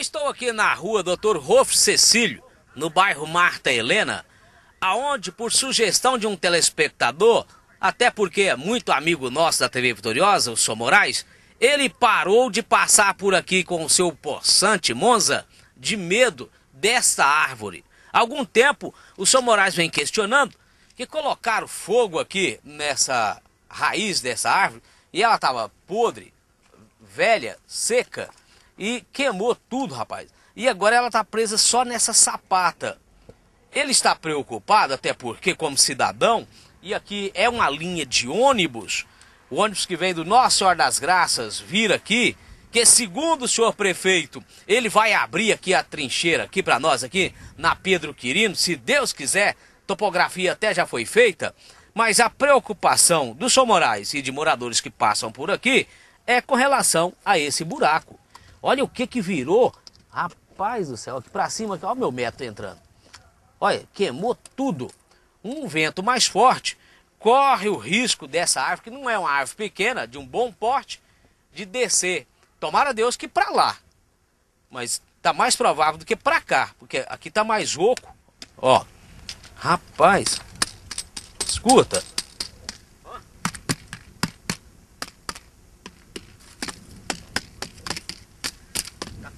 Estou aqui na rua Dr. Rolf Cecílio, no bairro Marta Helena, aonde, por sugestão de um telespectador, até porque é muito amigo nosso da TV Vitoriosa, o Sô Moraes, ele parou de passar por aqui com o seu poçante Monza de medo desta árvore. algum tempo, o Sô Moraes vem questionando que colocaram fogo aqui nessa raiz dessa árvore e ela estava podre, velha, seca e queimou tudo, rapaz. E agora ela está presa só nessa sapata. Ele está preocupado, até porque, como cidadão, e aqui é uma linha de ônibus, o ônibus que vem do Nossa Senhora das Graças vir aqui, que segundo o senhor prefeito, ele vai abrir aqui a trincheira aqui para nós aqui na Pedro Quirino, se Deus quiser. Topografia até já foi feita, mas a preocupação do senhor Moraes e de moradores que passam por aqui é com relação a esse buraco. Olha o que que virou. Rapaz do céu, aqui pra cima, olha o meu metro entrando. Olha, queimou tudo. Um vento mais forte corre o risco dessa árvore, que não é uma árvore pequena, de um bom porte, de descer. Tomara Deus que para lá. Mas tá mais provável do que para cá, porque aqui tá mais oco. Ó. Rapaz. Escuta.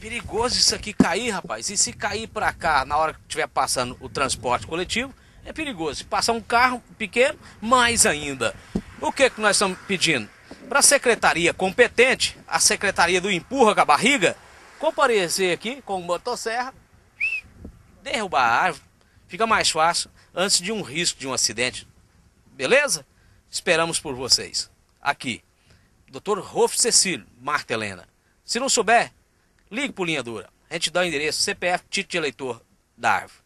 perigoso isso aqui cair, rapaz. E se cair para cá na hora que estiver passando o transporte coletivo, é perigoso. Se passar um carro pequeno, mais ainda. O que, que nós estamos pedindo? Para a secretaria competente, a secretaria do empurra com a barriga, comparecer aqui com o motosserra, derrubar a árvore, fica mais fácil antes de um risco de um acidente. Beleza? Esperamos por vocês. Aqui, Dr. Rolf Cecílio, Marta Helena. Se não souber, Ligue pro Linha Dura. A gente dá o endereço, CPF, título de eleitor da árvore.